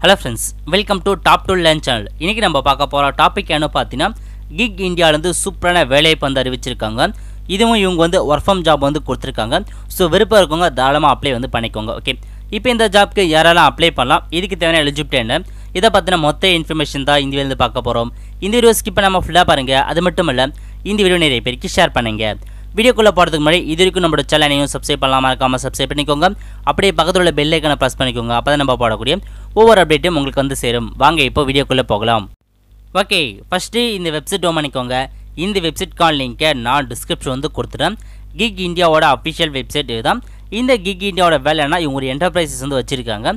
hello friends welcome to top two lane channel இன்றைக்கி நம்ம பார்க்க போகிற டாபிக் என்ன பார்த்தீங்கன்னா கிக் இந்தியாவிலேருந்து சூப்பரான வேலைவாய்ப்பு வந்து அறிவிச்சிருக்காங்க இதுவும் இவங்க வந்து ஒர்க் ஃப்ரம் ஜாப் வந்து கொடுத்துருக்காங்க ஸோ விருப்பம் இருக்கவங்க தாராளமாக அப்ளை வந்து பண்ணிக்கோங்க ஓகே இப்போ இந்த ஜாப்க்கு யாராலாம் அப்ளை பண்ணலாம் இதுக்கு தேவையான எலிஜிபிலிட்டி என்ன இதை பற்றின மொத்த இன்ஃபர்மேஷன் தான் இந்த வந்து பார்க்க போகிறோம் இந்த வீடியோ ஸ்கிப் நம்ம ஃபுல்லாக பாருங்கள் அது மட்டும் இல்லை இந்த வீடியோ நிறைய பேருக்கு ஷேர் பண்ணுங்கள் வீடியோக்குள்ளே போகிறதுக்கு முன்னாடி இது வரைக்கும் நம்மளோட சேனலையும் சப்ஸ்கிரைப் பண்ணலாம் மறக்காமல் சப்ஸ்கிரைப் பண்ணிக்கோங்க அப்படியே பக்கத்தில் உள்ள பெல் ஐக்கனை ப்ரெஸ் பண்ணிக்கோங்க அப்போ தான் நம்ம போடக்கூடிய ஒவ்வொரு அப்டேட்டும் உங்களுக்கு வந்து சேரும் வாங்க இப்போ வீடியோக்குள்ளே போகலாம் ஓகே ஃபஸ்ட்டு இந்த வெப்சைட் டோமனிக்கோங்க பண்ணிக்கோங்க இந்த வெப்சைட் கால் லிங்க்கை நான் டிஸ்கிரிப்ஷன் வந்து கொடுத்துட்டேன் கிக் இந்தியாவோட அஃபிஷியல் வெப்சைட் இதுதான் இந்த கிக் இந்தியாவோட வேலைன்னா இவங்க ஒரு என்டர்பிரைசஸ் வந்து வச்சுருக்காங்க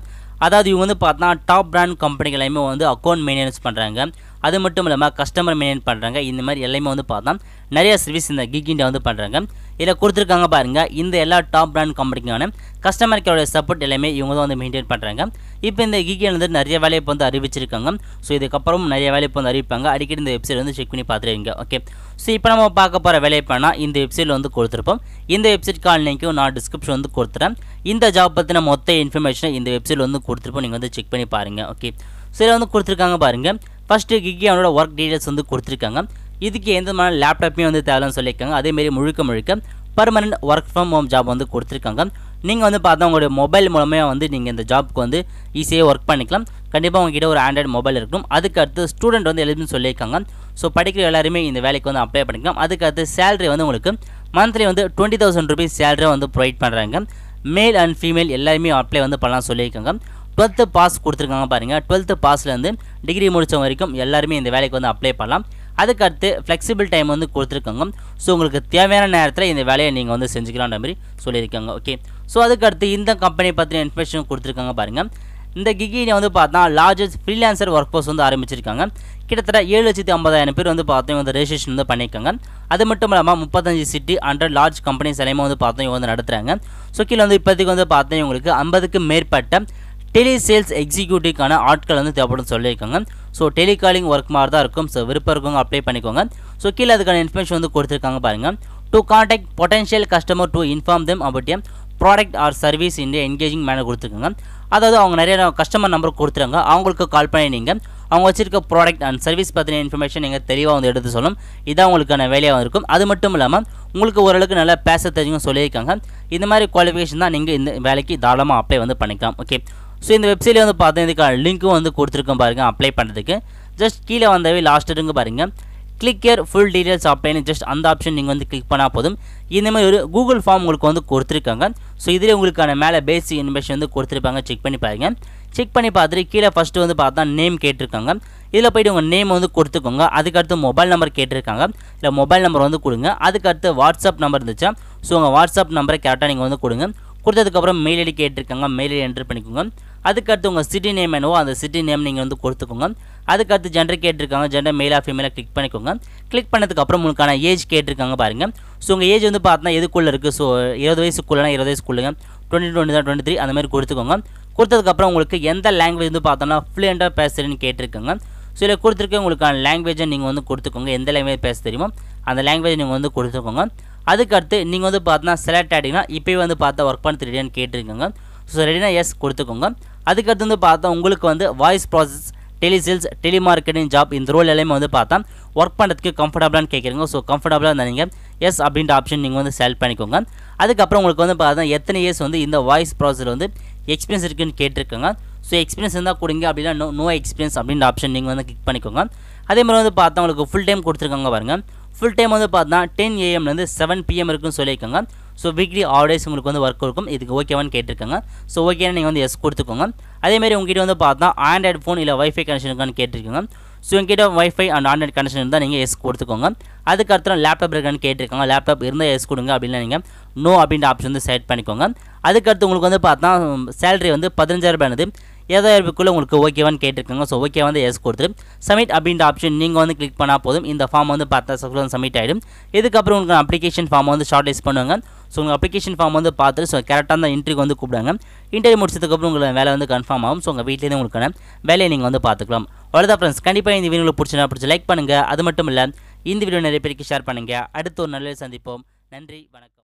அதாவது இவங்க வந்து பார்த்தா டாப் பிராண்ட் கம்பெனிகளையுமே வந்து அக்கௌண்ட் மெயின்டெனன்ஸ் பண்ணுறாங்க அது மட்டும் இல்லாமல் கஸ்டமர் மெயின்டைன் பண்ணுறாங்க இந்த மாதிரி எல்லாமே வந்து பார்த்தா நிறைய சர்வீஸ் இந்த கிக் இண்டியா வந்து பண்ணுறாங்க இதில் கொடுத்துருக்காங்க பாருங்கள் இந்த எல்லா டாப் பிராண்ட் கம்பெனிக்கான கஸ்டமர் கேரோட சப்போர்ட் எல்லாமே இவங்க தான் வந்து மெயின்டைன் பண்ணுறாங்க இப்போ இந்த கிக் வந்து நிறைய வேலையை வந்து அறிவிச்சிருக்காங்க ஸோ இதுக்கப்புறம் நிறைய வேலையை வந்து அறிவிப்பாங்க அடிக்கடி இந்த வெப்சைட் வந்து செக் பண்ணி பார்த்துருவீங்க ஓகே ஸோ இப்போ நம்ம பார்க்க போகிற வேலைப்பானா இந்த வெப்சைட்டில் வந்து கொடுத்துருப்போம் இந்த வெப்சைட் கால் லிங்க்கும் நான் டிஸ்கிரிப்ஷன் வந்து கொடுத்துறேன் இந்த ஜாப் பற்றின மொத்த இன்ஃபர்மேஷனை இந்த வெப்சைட்டில் வந்து கொடுத்துருப்போம் நீங்கள் வந்து செக் பண்ணி பாருங்கள் ஓகே சரி வந்து கொடுத்துருக்காங்க பாருங்கள் ஃபஸ்ட்டு கிக்கி அவனோட ஒர்க் டீட்டெயில்ஸ் வந்து கொடுத்துருக்காங்க இதுக்கு எந்த மாதிரி லேப்டாப்புமே வந்து தேவைன்னு சொல்லியிருக்காங்க அதேமாரி முழுக்க முழுக்க permanent work from home job வந்து கொடுத்துருக்காங்க நீங்கள் வந்து பார்த்தா உங்களுடைய மொபைல் மூலமாக வந்து நீங்கள் இந்த ஜாப்க்கு வந்து ஈஸியாக ஒர்க் பண்ணிக்கலாம் கண்டிப்பாக உங்ககிட்ட ஒரு ஆண்ட்ராய்டு மொபைல் இருக்கணும் அதுக்கு அடுத்து ஸ்டூடெண்ட் வந்து எழுதுன்னு சொல்லியிருக்காங்க ஸோ படிக்கிற எல்லாருமே இந்த வேலைக்கு வந்து அப்ளை பண்ணிக்கலாம் அதுக்கு அடுத்து சேலரி வந்து உங்களுக்கு மந்த்லி வந்து டுவெண்ட்டி தௌசண்ட் ருபீஸ் சேலரியாக வந்து ப்ரொவைட் பண்ணுறாங்க மேல் அண்ட் ஃபீமேல் எல்லாருமே அப்ளை வந்து பண்ணலாம் சொல்லியிருக்காங்க டுவெல்த்து பாஸ் கொடுத்துருக்காங்க பாருங்கள் டுவெல்த்து பாஸ்லேருந்து டிகிரி முடித்தவங்க வரைக்கும் எல்லாருமே இந்த வேலைக்கு வந்து அப்ளை பண்ணலாம் அதுக்கடுத்து ஃப்ளெக்சிபிள் டைம் வந்து கொடுத்துருக்காங்க ஸோ உங்களுக்கு தேவையான நேரத்தில் இந்த வேலையை நீங்கள் வந்து செஞ்சுக்கலான்ற மாதிரி சொல்லியிருக்காங்க ஓகே ஸோ அதுக்கடுத்து இந்த கம்பெனி பற்றின இன்ஃபர்மேஷன் கொடுத்துருக்காங்க பாருங்கள் இந்த கிகினை வந்து பார்த்தா லார்ஜஸ்ட் ஃப்ரீலான்சர் ஒர்க் ஃபோர்ஸ் வந்து ஆரம்பிச்சிருக்காங்க கிட்டத்தட்ட ஏழு லட்சத்தி ஐம்பதாயிரம் பேர் வந்து பார்த்தோம் வந்து ரெஜிஸ்ட்ரேஷன் வந்து பண்ணியிருக்காங்க அது மட்டும் இல்லாமல் முப்பத்தஞ்சு சிட்டி ஹண்ட்ரட் லார்ஜ் கம்பெனிஸ் எல்லாமே வந்து பார்த்தோம் இவங்க வந்து நடத்துகிறாங்க ஸோ கீழே வந்து இப்போதைக்கு வந்து பார்த்தோம் இவங்களுக்கு ஐம்பதுக்கு மேற்பட்ட டெலி சேல்ஸ் எக்ஸிக்யூட்டிவ்க்கான ஆட்கள் வந்து தேவைப்படும் சொல்லியிருக்காங்க ஸோ டெலிகாலிங் ஒர்க் மாதிரி தான் இருக்கும் ஸோ விருப்பம் இருக்கவங்க அப்ளை பண்ணிக்கோங்க ஸோ கீழே அதுக்கான இன்ஃபர்மேஷன் வந்து கொடுத்துருக்காங்க பாருங்கள் to contact potential customer to inform them அப்படி ப்ராடக்ட் ஆர் சர்வீஸ் இந்த என்கேஜிங் மேனர் கொடுத்துருக்காங்க அதாவது அவங்க நிறைய கஸ்டமர் நம்பர் கொடுத்துருங்க அவங்களுக்கு கால் பண்ணி நீங்கள் அவங்க வச்சிருக்க ப்ராடக்ட் அண்ட் சர்வீஸ் பற்றின இன்ஃபர்மேஷன் நீங்கள் தெளிவாக வந்து எடுத்து சொல்லும் இதான் உங்களுக்கான வேலையாக இருக்கும் அது மட்டும் இல்லாமல் உங்களுக்கு ஓரளவுக்கு நல்லா பேச தெரிஞ்சும் சொல்லியிருக்காங்க இந்த மாதிரி குவாலிஃபிகேஷன் தான் நீங்கள் இந்த வேலைக்கு தாராளமாக அப்ளை வந்து பண்ணிக்கலாம் ஓகே ஸோ இந்த வெப்சைட்டில் வந்து பார்த்தா இதுக்கான லிங்க்கும் வந்து கொடுத்துருக்கோம் பாருங்கள் அப்ளை பண்ணுறதுக்கு ஜஸ்ட் கீழே வந்தவே லாஸ்ட் இருங்க பாருங்கள் கிளிக் ஏர் ஃபுல் டீட்டெயில்ஸ் அப்ளைனு ஜஸ்ட் அந்த ஆப்ஷன் நீங்கள் வந்து கிளிக் பண்ணால் போதும் இந்த மாதிரி ஒரு கூகுள் ஃபார்ம் உங்களுக்கு வந்து கொடுத்துருக்காங்க ஸோ இதில் உங்களுக்கான மேலே பேசிக் இன்ஃபர்மேஷன் வந்து கொடுத்துருப்பாங்க செக் பண்ணி பாருங்கள் செக் பண்ணி பார்த்துட்டு கீழே ஃபஸ்ட்டு வந்து பார்த்தா நேம் கேட்டிருக்காங்க இதில் போய்ட்டு உங்கள் நேம் வந்து கொடுத்துக்கோங்க அதுக்கடுத்து மொபைல் நம்பர் கேட்டிருக்காங்க இல்லை மொபைல் நம்பர் வந்து கொடுங்க அதுக்கடுத்து வாட்ஸ்அப் நம்பர் இருந்துச்சா ஸோ உங்கள் வாட்ஸ்அப் நம்பரை கரெக்டாக நீங்கள் வந்து கொடுங்க கொடுத்ததுக்கப்புறம் மெயில் ஐடி கேட்டிருக்காங்க மெயில் ஐடி என்ட்ரு பண்ணிக்கோங்க அதுக்கடுத்து உங்கள் சிட்டி நேம் என்னவோ அந்த சிட்டி நேம் நீங்கள் வந்து கொடுத்துக்கோங்க அதுக்கடுத்து ஜெண்டர் கேட்டிருக்காங்க ஜெண்டர் மேலாக ஃபீமேலாக கிளிக் பண்ணிக்கோங்க கிளிக் பண்ணதுக்கப்புறம் உங்களுக்கான ஏஜ் கேட்டிருக்காங்க பாருங்கள் ஸோ உங்கள் ஏஜ் வந்து பார்த்தீங்கன்னா எதுக்குள்ளே இருக்குது ஸோ இருபது வயசுக்குள்ளனா இருபது வயசுக்குள்ளுங்க டுவெண்ட்டி டுவெண்ட்டி தான் டுவெண்ட்டி த்ரீ அந்த மாதிரி கொடுத்துக்கோங்க கொடுத்ததுக்கப்புறம் உங்களுக்கு எந்த லாங்குவேஜ் வந்து பார்த்தோன்னா ஃப்ளூயண்ட்டாக பேசுகிறேன்னு கேட்டிருக்காங்க ஸோ இதில் கொடுத்துருக்க உங்களுக்கான லாங்குவேஜை நீங்கள் வந்து கொடுத்துக்கோங்க எந்த லாங்குவேஜ் பேச தெரியுமோ அந்த லாங்குவேஜ் நீங்கள் வந்து கொடுத்துக்கோங்க அதுக்கடுத்து நீங்கள் வந்து பார்த்தீங்கன்னா செலக்ட் ஆகிட்டிங்கன்னா இப்போயே வந்து பார்த்தா ஒர்க் பண்ணி ரெடியான்னு கேட்டிருக்கோங்க ஸோ ரெடினா எஸ் கொடுத்துக்கோங்க அதுக்கடுத்து வந்து பார்த்தா உங்களுக்கு வந்து voice process telesales telemarketing job இந்த ரோல் எல்லாமே வந்து பார்த்தா ஒர்க் பண்ணுறதுக்கு கம்ஃபர்டபுளானு கேட்குறீங்க ஸோ கம்ஃபர்டபுளாக இருந்தால் நீங்கள் எஸ் அப்படின்ற ஆப்ஷன் நீங்கள் வந்து செலக்ட் பண்ணிக்கோங்க அதுக்கப்புறம் உங்களுக்கு வந்து பார்த்தா எத்தனை இயர்ஸ் வந்து இந்த வாய்ஸ் ப்ராசஸில் வந்து எக்ஸ்பீரியன்ஸ் இருக்குன்னு கேட்டிருக்கோங்க ஸோ எக்ஸ்பீரியன்ஸ் இருந்தால் கொடுங்க அப்படின்னா நோ நோ எக்ஸ்பீரியன்ஸ் அப்படின்ற ஆப்ஷன் நீங்கள் வந்து கிளிக் பண்ணிக்கோங்க அதே மாதிரி வந்து பார்த்தா உங்களுக்கு ஃபுல் டைம் கொடுத்துருக்காங்க பாருங்கள் ஃபுல் டைம் வந்து பார்த்தா டென் ஏஎம்லேருந்து செவன் பிஎம் இருக்குன்னு சொல்லியிருக்காங்க ஸோ வீக்லி ஆல்டேஸ் உங்களுக்கு வந்து ஒர்க் இருக்கும் இதுக்கு ஓகேவான்னு கேட்டிருக்காங்க ஸோ ஓகேன்னு நீங்கள் வந்து எஸ் கொடுத்துக்கோங்க அதேமாதிரி உங்ககிட்ட வந்து பார்த்தா ஆண்ட்ராய்டு ஃபோன் இல்லை ஒய்ஃபை கனெக்ஷன் இருக்கான்னு கேட்டிருக்காங்க ஸோ எங்கிட்ட ஒய்ஃபை அண்ட் ஆண்ட்ராய்டு கனெக்ஷன் இருந்தால் நீங்கள் எஸ் கொடுத்துக்கோங்க அதுக்கு லேப்டாப் இருக்கான்னு கேட்டிருக்காங்க லேப்டாப் இருந்தால் எஸ் கொடுங்க அப்படின்னா நீங்கள் நோ அப்படின்ற ஆப்ஷன் வந்து செலக்ட் பண்ணிக்கோங்க அதுக்கடுத்து உங்களுக்கு வந்து பார்த்தா சேலரி வந்து ரூபாய் ஏதோ இருப்புக்குள்ளே உங்களுக்கு ஓகேவான்னு கேட்டிருக்காங்க ஸோ ஓகே வந்து எஸ் கொடுத்துட்டு சப்மிட் அப்படின்ற ஆப்ஷன் நீங்கள் வந்து கிளிக் பண்ணால் போதும் இந்த ஃபார்ம் வந்து பார்த்தா சக்ஸஸ்ஃபுல்லாக சப்மிட் ஆகிடும் இதுக்கப்புறம் உங்களுக்கு அப்ளிகேஷன் ஃபார்ம் வந்து ஷார்ட் லிஸ்ட் பண்ணுவாங்க ஸோ உங்கள் அப்ளிகேஷன் ஃபார்ம் வந்து பார்த்துட்டு ஸோ கரெக்டாக அந்த இன்ட்ரிக்கு வந்து கூப்பிடுங்க இன்டர்வியூ முடிச்சதுக்கப்புறம் உங்களை வேலை வந்து கன்ஃபார்ம் ஆகும் ஸோ உங்கள் வீட்டிலேருந்து உங்களுக்கான வேலையை நீங்கள் வந்து பார்த்துக்கலாம் அவ்வளோதான் ஃப்ரெண்ட்ஸ் கண்டிப்பாக இந்த வீடியோ பிடிச்சினா பிடிச்சி லைக் பண்ணுங்கள் அது மட்டும் இல்லை இந்த வீடியோ நிறைய பேருக்கு ஷேர் பண்ணுங்கள் அடுத்து ஒரு நல்ல சந்திப்போம் நன்றி வணக்கம்